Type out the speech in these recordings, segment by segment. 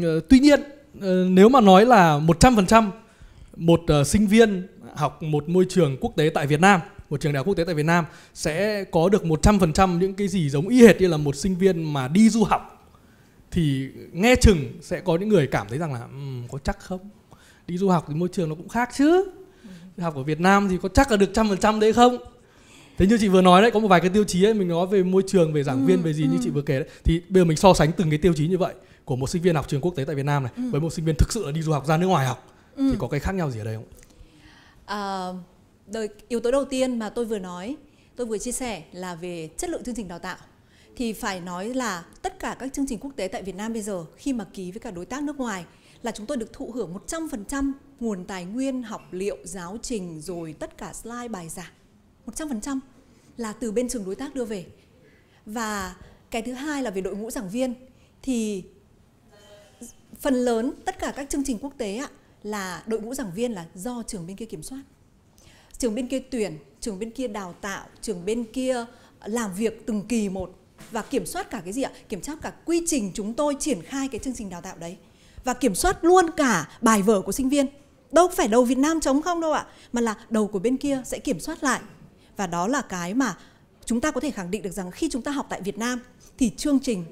Ờ, tuy nhiên ờ, nếu mà nói là 100% một ờ, sinh viên học một môi trường quốc tế tại Việt Nam một trường đại học quốc tế tại Việt Nam sẽ có được 100% những cái gì giống y hệt như là một sinh viên mà đi du học thì nghe chừng sẽ có những người cảm thấy rằng là um, có chắc không đi du học thì môi trường nó cũng khác chứ học ở Việt Nam thì có chắc là được trăm phần trăm đấy không thế như chị vừa nói đấy có một vài cái tiêu chí ấy mình nói về môi trường về giảng ừ, viên về gì ừ. như chị vừa kể đấy thì bây giờ mình so sánh từng cái tiêu chí như vậy của một sinh viên học trường quốc tế tại Việt Nam này ừ. với một sinh viên thực sự là đi du học ra nước ngoài học ừ. thì có cái khác nhau gì ở đây không? À, đời, yếu tố đầu tiên mà tôi vừa nói, tôi vừa chia sẻ là về chất lượng chương trình đào tạo thì phải nói là tất cả các chương trình quốc tế tại Việt Nam bây giờ khi mà ký với cả đối tác nước ngoài là chúng tôi được thụ hưởng 100% nguồn tài nguyên học liệu giáo trình rồi tất cả slide bài giảng 100% là từ bên trường đối tác đưa về và cái thứ hai là về đội ngũ giảng viên thì phần lớn tất cả các chương trình quốc tế ạ là đội ngũ giảng viên là do trường bên kia kiểm soát trường bên kia tuyển trường bên kia đào tạo trường bên kia làm việc từng kỳ một và kiểm soát cả cái gì ạ kiểm soát cả quy trình chúng tôi triển khai cái chương trình đào tạo đấy và kiểm soát luôn cả bài vở của sinh viên đâu phải đầu Việt Nam chống không đâu ạ mà là đầu của bên kia sẽ kiểm soát lại và đó là cái mà chúng ta có thể khẳng định được rằng khi chúng ta học tại Việt Nam thì chương trình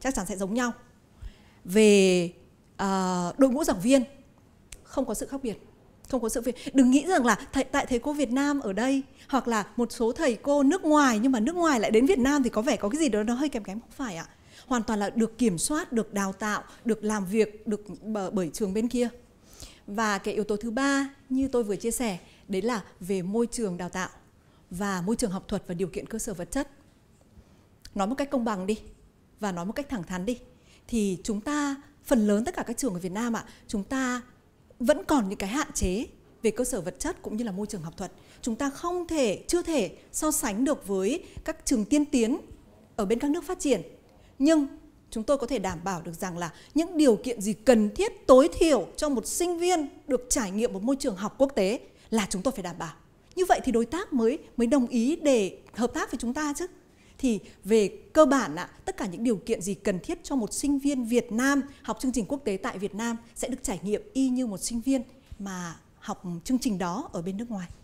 chắc chắn sẽ giống nhau về uh, đội ngũ giảng viên không có sự khác biệt không có sự việc đừng nghĩ rằng là thầy, tại thầy cô Việt Nam ở đây hoặc là một số thầy cô nước ngoài nhưng mà nước ngoài lại đến Việt Nam thì có vẻ có cái gì đó nó hơi kém kém không phải ạ hoàn toàn là được kiểm soát được đào tạo được làm việc được bởi trường bên kia và cái yếu tố thứ ba như tôi vừa chia sẻ đấy là về môi trường đào tạo và môi trường học thuật và điều kiện cơ sở vật chất nói một cách công bằng đi và nói một cách thẳng thắn đi thì chúng ta phần lớn tất cả các trường ở Việt Nam ạ, chúng ta vẫn còn những cái hạn chế về cơ sở vật chất cũng như là môi trường học thuật. Chúng ta không thể chưa thể so sánh được với các trường tiên tiến ở bên các nước phát triển. Nhưng chúng tôi có thể đảm bảo được rằng là những điều kiện gì cần thiết tối thiểu cho một sinh viên được trải nghiệm một môi trường học quốc tế là chúng tôi phải đảm bảo. Như vậy thì đối tác mới mới đồng ý để hợp tác với chúng ta chứ thì về cơ bản ạ, tất cả những điều kiện gì cần thiết cho một sinh viên Việt Nam học chương trình quốc tế tại Việt Nam sẽ được trải nghiệm y như một sinh viên mà học chương trình đó ở bên nước ngoài.